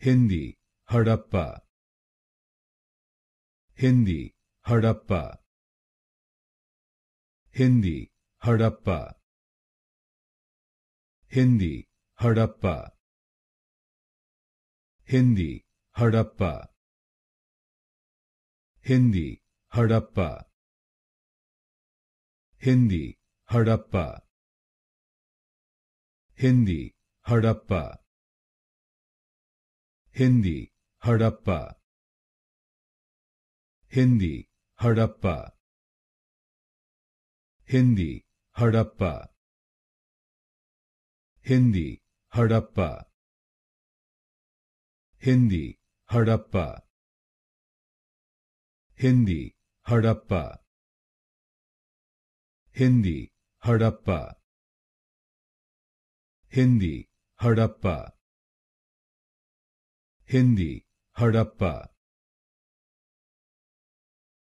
Hindi, Harappa. Hindi, Harappa. Hindi, Harappa. Hindi, Harappa. Hindi, Harappa. Hindi, Harappa. Hindi, Harappa. Hindi, Harappa. Hindi, Harappa. Hindi, Harappa. Hindi, Harappa. Hindi, Harappa. Hindi, Harappa. Hindi, Harappa. Hindi, Harappa. Hindi, Harappa. Hindi, Harappa